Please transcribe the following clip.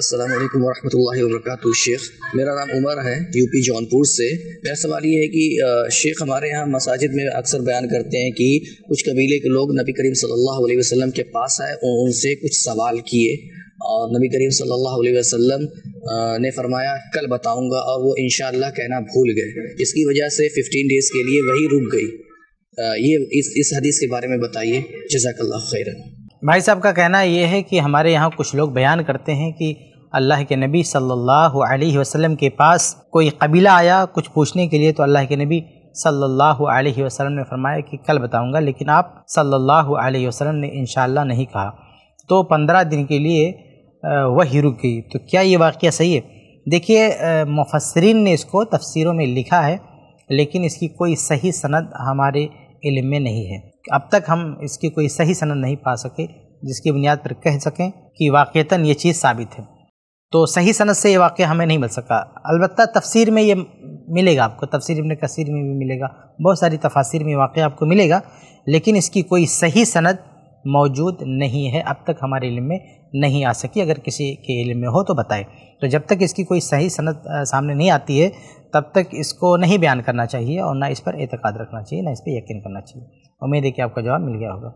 अस्सलाम वालेकुम वरहमतुल्लाहि वबरकातुहू शेख मेरा नाम उमर है यूपी जौनपुर से मेरा सवाल ये है कि शेख हमारे यहाँ मसाजिद में अक्सर बयान करते हैं कि कुछ कबीले के लोग नबी करीम सल्लल्लाहु अलैहि वसल्लम के पास आए और उनसे कुछ सवाल किए और नबी करीम सल्लल्लाहु अलैहि वसल्लम ने फरमाया कल बताऊँगा और वो इन कहना भूल गए इसकी वजह से फिफ्टीन डेज़ के लिए वही रुक गई ये इस इस हदीस के बारे में बताइए जजाकल्ला खैरन भाई साहब का कहना यह है कि हमारे यहाँ कुछ लोग बयान करते हैं कि अल्लाह के नबी सल्लल्लाहु अलैहि वसल्लम के पास कोई कबीला आया कुछ पूछने के लिए तो अल्लाह के नबी सल्लल्लाहु अलैहि वसल्लम ने फरमाया कि कल बताऊंगा लेकिन आप सल्लल्लाहु अलैहि वसल्लम ने इन नहीं कहा तो पंद्रह दिन के लिए वही रुक गई तो क्या ये वाक़ सही है देखिए मुफसरीन ने इसको तफसीरों में लिखा है लेकिन इसकी कोई सही सनद हमारे इल्म में नहीं है अब तक हम इसकी कोई सही सनद नहीं पा सके जिसकी बुनियाद पर कह सकें कि वाक़ता ये चीज़ साबित है तो सही सनद से ये वाक़ हमें नहीं मिल सका अलबत् तफसीर में ये मिलेगा आपको तफसीर इबन कसीर में भी मिलेगा बहुत सारी तफासिर में वाक़ आपको मिलेगा लेकिन इसकी कोई सही सनद मौजूद नहीं है अब तक हमारे इल्म में नहीं आ सकी अगर किसी के इल्म में हो तो बताए तो जब तक इसकी कोई सही सनद सामने नहीं आती है तब तक इसको नहीं बयान करना चाहिए और ना इस पर एतकाद रखना चाहिए ना इस पर यकीन करना चाहिए उम्मीद है कि आपका जवाब मिल गया होगा